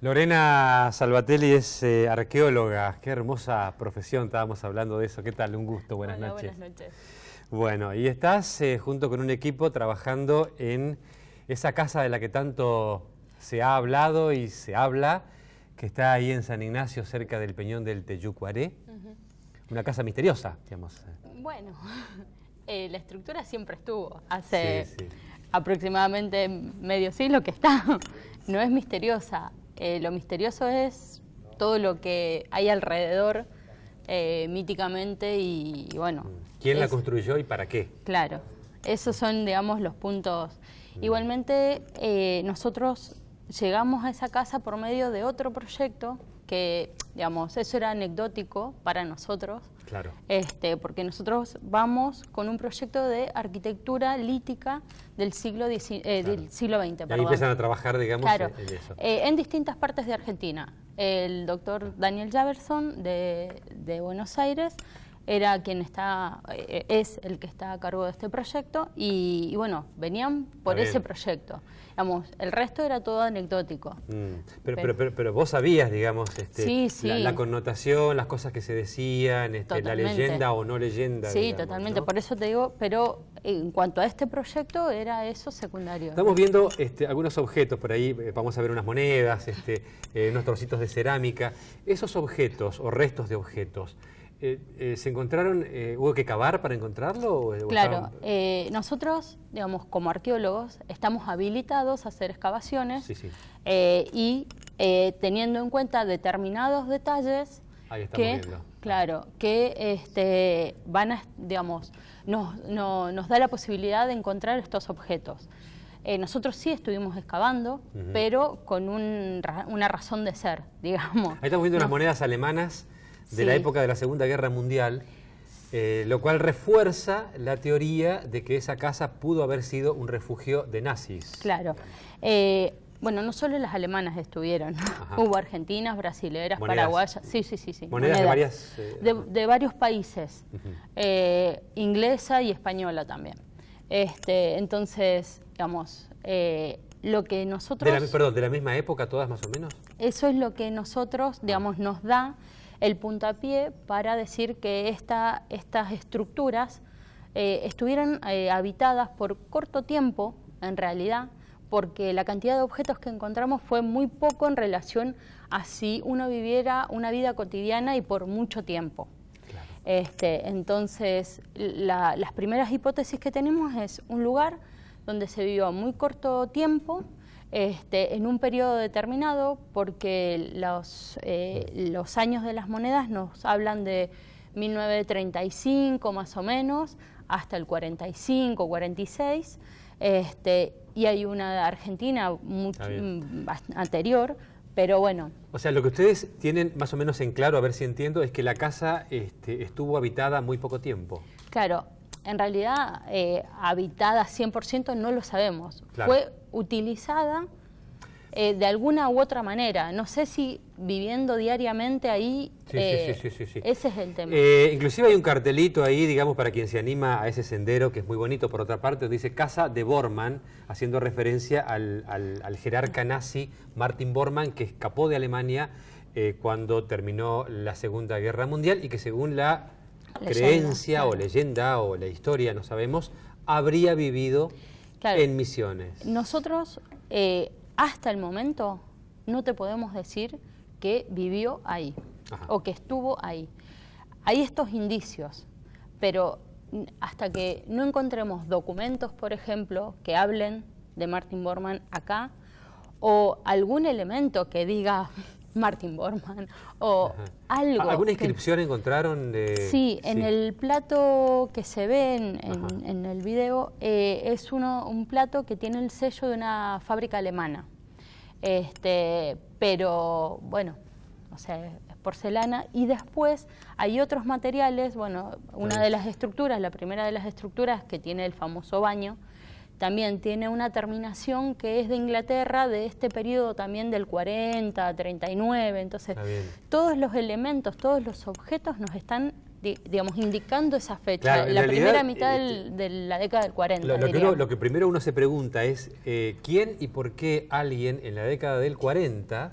Lorena Salvatelli es eh, arqueóloga, qué hermosa profesión, estábamos hablando de eso, ¿qué tal? Un gusto, buenas noches. Buenas noches. Bueno, y estás eh, junto con un equipo trabajando en esa casa de la que tanto se ha hablado y se habla, que está ahí en San Ignacio, cerca del Peñón del Teyucuaré, una casa misteriosa, digamos. Bueno, eh, la estructura siempre estuvo, hace aproximadamente medio siglo que está, no es misteriosa, eh, lo misterioso es todo lo que hay alrededor eh, míticamente y, bueno. Mm. ¿Quién la construyó y para qué? Claro, esos son, digamos, los puntos. Mm. Igualmente, eh, nosotros llegamos a esa casa por medio de otro proyecto que, digamos, eso era anecdótico para nosotros. Claro. Este, porque nosotros vamos con un proyecto de arquitectura lítica del siglo, eh, del siglo XX. ahí empiezan a trabajar, digamos, eh, eh, en, distintas partes de Argentina. El doctor Daniel Javerson de, de Buenos Aires era quien está, eh, es el que está a cargo de este proyecto y, bueno, venían por ese proyecto. Digamos, el resto era todo anecdótico. Mm. Pero, pero, pero, vos sabías, digamos, este, La, connotación, las cosas que se decían, este, la leyenda o no leyenda. Sí, totalmente, por eso te digo, pero en cuanto a este proyecto era eso secundario. Estamos viendo este, algunos objetos por ahí, eh, vamos a ver unas monedas, este, eh, unos trocitos de cerámica. Esos objetos o restos de objetos, eh, eh, ¿Se encontraron, eh, hubo que cavar para encontrarlo? claro, nosotros, digamos, como arqueólogos, estamos habilitados a hacer excavaciones y teniendo en cuenta determinados detalles que, claro, que este, van a, digamos, nos, no, nos da la posibilidad de encontrar estos objetos. nosotros sí estuvimos excavando, pero con una razón de ser, digamos. Ahí estamos viendo unas monedas alemanas de la época de la Segunda Guerra Mundial, eh, lo cual refuerza la teoría de que esa casa pudo haber sido un refugio de nazis. Claro. Eh, bueno, no solo las alemanas estuvieron, hubo argentinas, brasileras, paraguayas, sí, sí, sí, sí. Monedas, de varias... Eh, de, varios países, inglesa y española también. Este, entonces, digamos, lo que nosotros... perdón, ¿de la misma época todas más o menos? Eso es lo que nosotros, digamos, nos da el puntapié para decir que estas estructuras eh, estuvieran eh, habitadas por corto tiempo, en realidad, porque la cantidad de objetos que encontramos fue muy poco en relación a si uno viviera una vida cotidiana y por mucho tiempo. Este, entonces, la, las primeras hipótesis que tenemos es un lugar donde se vivió muy corto tiempo, este, en un periodo determinado porque los, eh, los años de las monedas nos hablan de 1935 más o menos hasta el 45, 46, este, y hay una de Argentina mm, anterior, pero bueno. O sea, lo que ustedes tienen más o menos en claro, a ver si entiendo, es que la casa este, estuvo habitada muy poco tiempo. Claro, en realidad eh, habitada 100% no lo sabemos. Fue utilizada eh, de alguna u otra manera. No sé si viviendo diariamente ahí, sí, sí, eh, sí, ese es el tema. inclusive hay un cartelito ahí, digamos, para quien se anima a ese sendero, que es muy bonito, por otra parte, dice Casa de Bormann, haciendo referencia al, al jerarca nazi Martin Bormann, que escapó de Alemania cuando terminó la Segunda Guerra Mundial y que según la creencia o leyenda o la historia, no sabemos, habría vivido en misiones. Nosotros, eh, hasta el momento, no te podemos decir que vivió ahí o que estuvo ahí. Hay estos indicios, pero hasta que no encontremos documentos, por ejemplo, que hablen de Martin Bormann acá, o algún elemento que diga Martin Bormann o algo. ¿Alguna inscripción encontraron? De, sí, en el plato que se ve en, en, el video eh, es uno, un plato que tiene el sello de una fábrica alemana. Este, pero bueno, o sea, es porcelana y después hay otros materiales, bueno, una de las estructuras, la primera de las estructuras que tiene el famoso baño, también tiene una terminación que es de Inglaterra, de este periodo también del 40, 39. Entonces, todos los elementos, todos los objetos nos están digamos, indicando esa fecha, la primera mitad eh, de la década del 40. Lo, que primero uno se pregunta es eh, quién y por qué alguien en la década del 40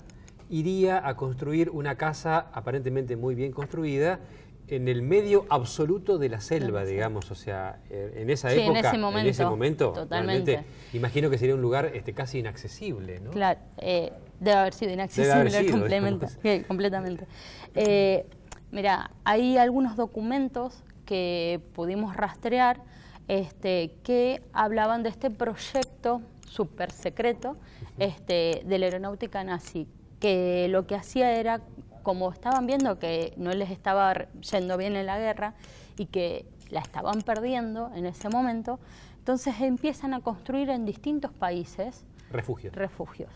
iría a construir una casa aparentemente muy bien construida en el medio absoluto de la selva, digamos, o sea, eh, en esa época, en ese momento, totalmente. imagino que sería un lugar este, casi inaccesible, ¿no? Claro, eh, debe haber sido inaccesible completamente. Eh, mira, hay algunos documentos que pudimos rastrear este, que hablaban de este proyecto súper secreto este, de la aeronáutica nazi, que lo que hacía era como estaban viendo que no les estaba yendo bien en la guerra y que la estaban perdiendo en ese momento, entonces empiezan a construir en distintos países refugios. refugios.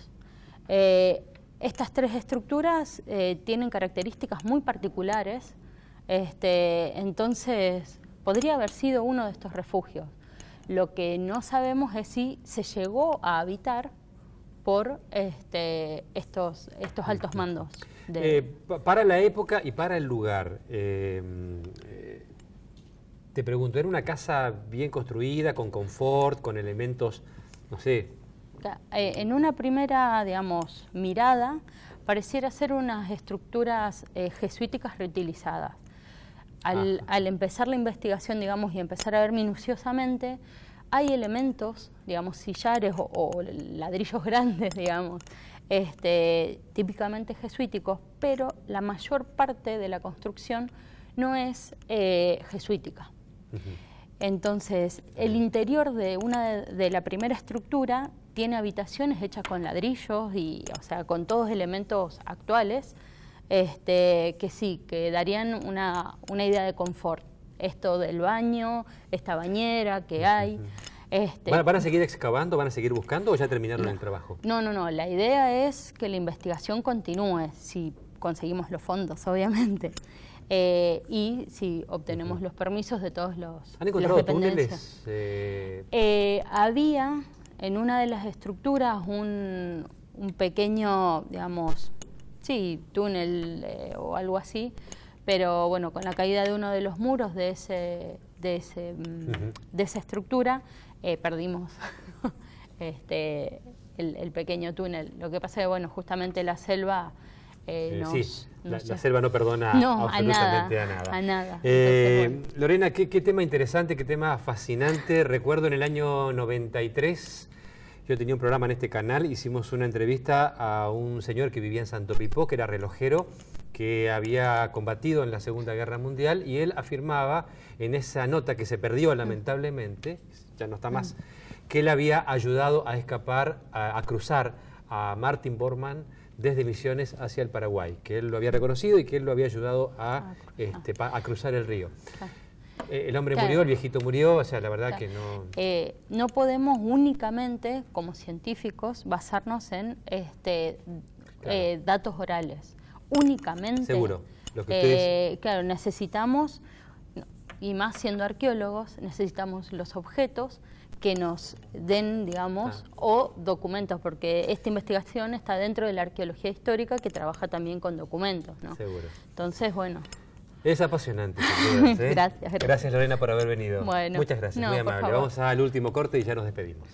Eh, estas tres estructuras eh, tienen características muy particulares, este, entonces podría haber sido uno de estos refugios. Lo que no sabemos es si se llegó a habitar por este, estos, estos altos mandos. Eh, para la época y para el lugar, em, eh, te pregunto, ¿era una casa bien construida, con confort, con elementos, no sé? Eh, en una primera, digamos, mirada, pareciera ser unas estructuras jesuíticas reutilizadas. Al, ah. al, empezar la investigación, digamos, y empezar a ver minuciosamente, hay elementos, digamos, sillares o, ladrillos grandes, digamos, este, típicamente jesuíticos, pero la mayor parte de la construcción no es eh, jesuítica. Entonces, el interior de una de, la primera estructura tiene habitaciones hechas con ladrillos y, o sea, con todos elementos actuales, este, que sí, que darían una idea de confort esto del baño, esta bañera que hay. Este ¿Van a seguir excavando, van a seguir buscando o ya terminaron el trabajo? No, no, no. La idea es que la investigación continúe, si conseguimos los fondos, obviamente, eh, y si obtenemos los permisos de todos los ¿Han encontrado túneles? Eh? Eh, había en una de las estructuras un pequeño, digamos, sí, túnel o algo así, pero bueno, con la caída de uno de los muros de, ese, de, ese, mm, esa estructura, eh, perdimos este, el, pequeño túnel. Lo que pasa es que, bueno, justamente la selva... Eh, sí, la, selva no perdona absolutamente a nada. A nada. Eh, Lorena, qué, qué tema interesante, qué tema fascinante. Recuerdo en el año 93... Yo tenía un programa en este canal, hicimos una entrevista a un señor que vivía en Santo Pipó, que era relojero, que había combatido en la Segunda Guerra Mundial y él afirmaba en esa nota que se perdió mm. lamentablemente, ya no está mm. más, que él había ayudado a escapar, a, cruzar a Martin Bormann desde Misiones hacia el Paraguay, que él lo había reconocido y que él lo había ayudado a, ah, este, ah. a cruzar el río. Ah. Eh, el hombre murió, el viejito murió, o sea, la verdad que no... Eh, no podemos únicamente, como científicos, basarnos en este, eh, datos orales únicamente. Seguro. Eh, claro, necesitamos, y más siendo arqueólogos, necesitamos los objetos que nos den, digamos, o documentos, porque esta investigación está dentro de la arqueología histórica que trabaja también con documentos, Seguro. Entonces, bueno. Es apasionante. ¿eh? gracias, gracias. Lorena, por haber venido. Muchas gracias, muy amable. Vamos al último corte y ya nos despedimos.